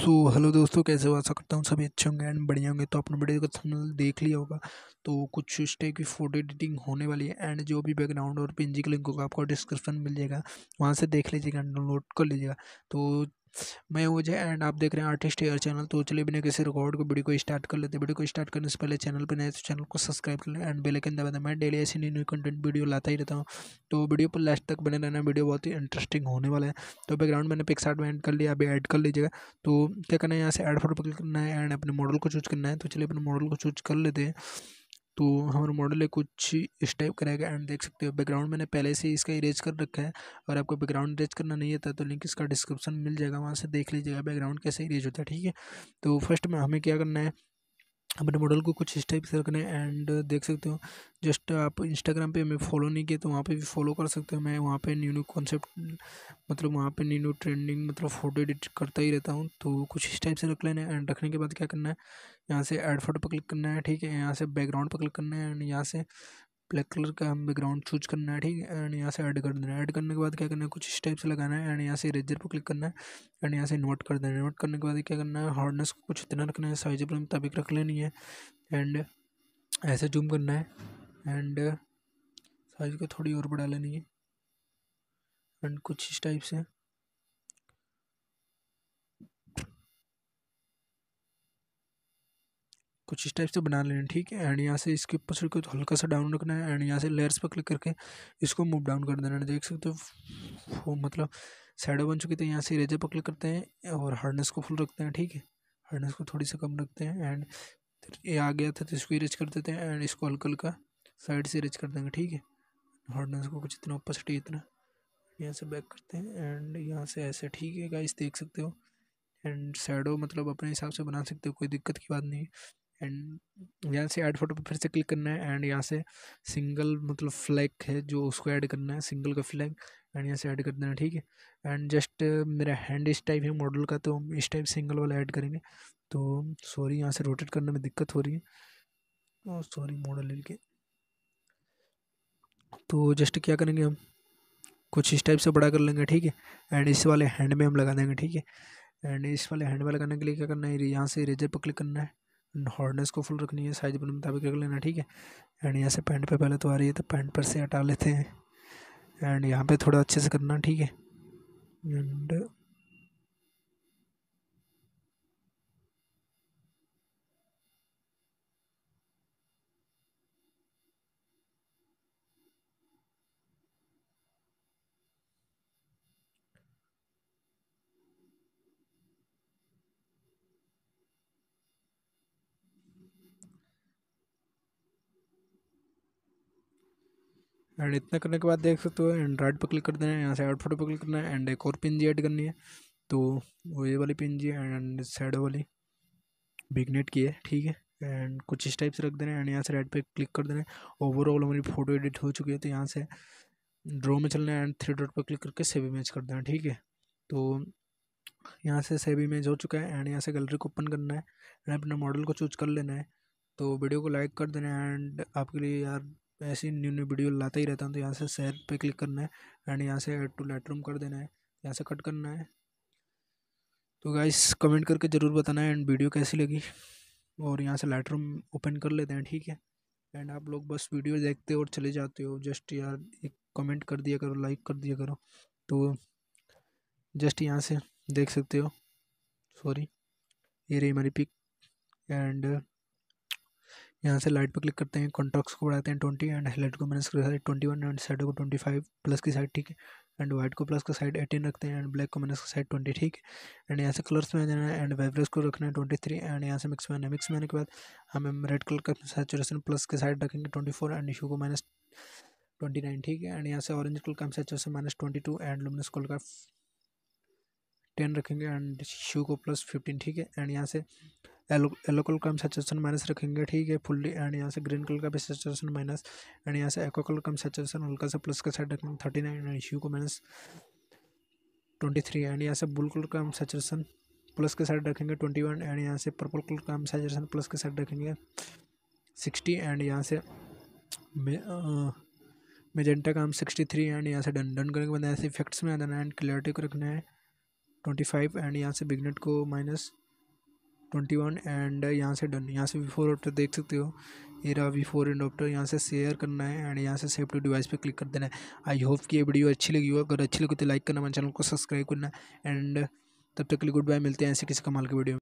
so hello दोस्तों कैसे हो आशा करता हूँ सभी अच्छे होंगे एंड बढ़िया होंगे तो आपने वीडियो का थंबनेल देख लिया होगा तो कुछ स्टे की फोटो एडिटिंग होने वाली है एंड जो भी बैकग्राउंड और पिंजी का लिंक होगा आपको डिस्क्रिप्शन मिल जाएगा वहाँ से देख लीजिएगा डाउनलोड कर लीजिएगा तो मैं हूँ अजय एंड आप देख रहे हैं आर्टिस्ट एयर चैनल तो चलिए बिना किसी रिकॉर्ड को वीडियो को स्टार्ट कर लेते हैं वीडियो को स्टार्ट करने से पहले चैनल पर नए तो चैनल को सब्सक्राइब कर लें एंड बेलेकन दबा दें मैं डेली ऐसी न्यू न्यू कंटेंट वीडियो लाता ही रहता हूँ तो वीडियो पर लास्ट तक बने रहना वीडियो बहुत ही इंटरेस्टिंग होने वाला है तो बैकग्राउंड मैंने पिक्सार्ट में एड कर लिया अभी एड कर लीजिएगा तो क्या करना है यहाँ से एड फोटो पर क्लिक करना है एंड अपने मॉडल को चूज करना है तो चलिए अपने मॉडल को चूज कर लेते हैं तो हमारा मॉडल है कुछ इस टाइप का रहेगा एंड देख सकते हो बैकग्राउंड मैंने पहले से इसका इरेज कर रखा है और आपको बैकग्राउंड इरेज करना नहीं आता तो लिंक इसका डिस्क्रिप्शन मिल जाएगा वहाँ से देख लीजिएगा बैकग्राउंड कैसे इरेज होता है ठीक है तो फर्स्ट में हमें क्या करना है अपने मॉडल को कुछ इस टाइप से रखना है एंड देख सकते हो जस्ट आप इंस्टाग्राम पे हमें फॉलो नहीं किया तो वहाँ पे भी फॉलो कर सकते हो मैं वहाँ पे न्यू न्यू कॉन्सेप्ट मतलब वहाँ पे न्यू न्यू ट्रेंडिंग मतलब फ़ोटो एडिट करता ही रहता हूँ तो कुछ इस टाइप से रख लेना है एंड रखने के बाद क्या करना है यहाँ से एड फोटो पर क्लिक करना है ठीक है यहाँ से बैकग्राउंड पर क्लिक करना है एंड यहाँ से ब्लैक कलर का हम बैकग्राउंड चूज करना है ठीक है एंड यहाँ से ऐड कर देना है ऐड करने के बाद क्या करना है कुछ स्टेप्स लगाना है एंड यहाँ से रेजर पर क्लिक करना है एंड यहाँ से नोट कर देना है नोट करने के बाद क्या करना है हार्डनेस को कुछ इतना रखना है साइज अपने मुताबिक रख लेनी है एंड ऐसे जूम करना है एंड साइज को थोड़ी और बढ़ा लेनी है एंड कुछ इस टाइप से कुछ इस टाइप से बना लेना ठीक है एंड यहाँ से इसके ऊपर को हल्का सा डाउन रखना है एंड यहाँ से लेयर्स पर क्लिक करके इसको मूव डाउन कर देना देख सकते हो वो मतलब साइडो बन चुकी थी तो यहाँ से इरेजर पर क्लिक करते हैं और हार्डनेस को फुल रखते हैं ठीक है हार्डनेस को थोड़ी सा कम रखते हैं एंड ये आ गया था तो इसको इरेज कर देते हैं एंड इसको हल्का हल्का साइड से इरेज कर देंगे ठीक है हार्डनेस को कुछ इतना ऊपर सटी इतना यहाँ से बैक करते हैं एंड यहाँ से ऐसे ठीक है गाइस देख सकते हो एंड शेडो मतलब अपने हिसाब से बना सकते हो कोई दिक्कत की बात नहीं है एंड यहाँ से ऐड फोटो पर फिर से क्लिक करना है एंड यहाँ से सिंगल मतलब फ्लैग है जो उसको ऐड करना है सिंगल का फ्लैग एंड यहाँ से ऐड कर देना है ठीक है एंड जस्ट मेरा हैंड इस टाइप है मॉडल का तो हम इस टाइप सिंगल वाला ऐड करेंगे तो सॉरी यहाँ से रोटेट करने में दिक्कत हो रही है और सॉरी मॉडल लेके तो जस्ट क्या करेंगे हम कुछ इस टाइप से बड़ा कर लेंगे ठीक है एंड इस वाले हैंड में हम लगा देंगे ठीक है एंड इस वाले हैंड में लगाने के लिए क्या करना है यहाँ से इरेजर पर क्लिक करना है हार्डनेस को फुल रखनी है साइज अपने मुताबिक रख लेना ठीक है एंड यहाँ से पैंट पे पहले तो आ रही है तो पैंट पर से हटा लेते हैं एंड यहाँ पे थोड़ा अच्छे से करना ठीक है एंड एंड इतना करने के बाद देख सकते हो एंड्रॉइड पर क्लिक कर देना है यहाँ से एड फोटो पर क्लिक करना है एंड एक और पिन जी ऐड करनी है तो वो ये वाली पिन जी एंड शेडो वाली बिगनेट की है ठीक है एंड कुछ इस टाइप से रख देना है एंड यहाँ से राइट पे क्लिक कर देना है ओवरऑल हमारी फोटो एडिट हो चुकी है तो यहाँ से ड्रो में चलना है एंड थ्री डॉट पर क्लिक करके सेव इमेज कर देना है ठीक है तो यहाँ से सेव इमेज हो चुका है एंड यहाँ से गैलरी को ओपन करना है एंड अपने मॉडल को चूज कर लेना है तो वीडियो को लाइक कर देना है एंड आपके लिए यार ऐसी न्यू न्यू वीडियो लाता ही रहता हूँ तो यहाँ से शेयर पे क्लिक करना है एंड यहाँ से एड टू लेटरूम कर देना है यहाँ से कट करना है तो गाइस कमेंट करके ज़रूर बताना है एंड वीडियो कैसी लगी और यहाँ से लेटरूम ओपन कर लेते हैं ठीक है एंड आप लोग बस वीडियो देखते हो और चले जाते हो जस्ट यार एक कमेंट कर दिया करो लाइक कर दिया करो तो जस्ट यहाँ से देख सकते हो सॉरी ये रही हमारी पिक एंड यहाँ से लाइट पर क्लिक करते हैं कॉन्ट्राक्ट को बढ़ाते हैं ट्वेंटी एंड हेलाइट को माइनस करते हैं ट्वेंटी वन एंड शेडो को ट्वेंटी फाइव प्लस की साइड ठीक है एंड व्हाइट को प्लस का साइड एटीन रखते हैं एंड ब्लैक को माइनस का साइड ट्वेंटी ठीक है एंड यहाँ से कलर्स में जाना है एंड वाइब्रेस को रखना है ट्वेंटी थ्री एंड यहाँ से मिक्स में मिक्स में आने के बाद हमें रेड कलर का सेचुरेशन प्लस के साइड रखेंगे ट्वेंटी फोर एंड इशू को माइनस ट्वेंटी नाइन ठीक है एंड यहाँ से ऑरेंज कलर का हम saturation minus twenty two and luminous colour का टेन रखेंगे एंड शू को प्लस फिफ्टीन ठीक है एंड यहाँ से येलो कलर का हम सेचुरेशन माइनस रखेंगे ठीक है फुल्ली एंड यहाँ से ग्रीन कलर का भी सेचुरेशन माइनस एंड यहाँ से एक्वा कलर uh, का हम सेचुरेशन हल्का सा प्लस का साइड रखेंगे थर्टी नाइन एंड यू को माइनस ट्वेंटी थ्री एंड यहाँ से ब्लू कलर का हम सेचुरेशन प्लस के साइड रखेंगे ट्वेंटी वन एंड यहाँ से पर्पल कलर का हम सेचुरेशन प्लस के साइड रखेंगे सिक्सटी एंड यहाँ से मेजेंटा का हम सिक्सटी थ्री एंड यहाँ से डन डन करेंगे के मतलब इफेक्ट्स में आ जाना है एंड क्लियरिटी को रखना है ट्वेंटी फाइव एंड यहाँ से बिगनेट को माइनस ट्वेंटी वन एंड यहाँ से डन यहाँ से बिफोर ऑप्टर देख सकते हो ये रहा एंड ऑप्टर यहाँ से शेयर करना है एंड यहाँ से सेव टू डिवाइस पे क्लिक कर देना है आई होप कि ये वीडियो अच्छी लगी हो अगर अच्छी लगी तो लाइक करना मेरे चैनल को सब्सक्राइब करना एंड तब तक के लिए गुड बाय मिलते हैं ऐसे किसी कमाल के वीडियो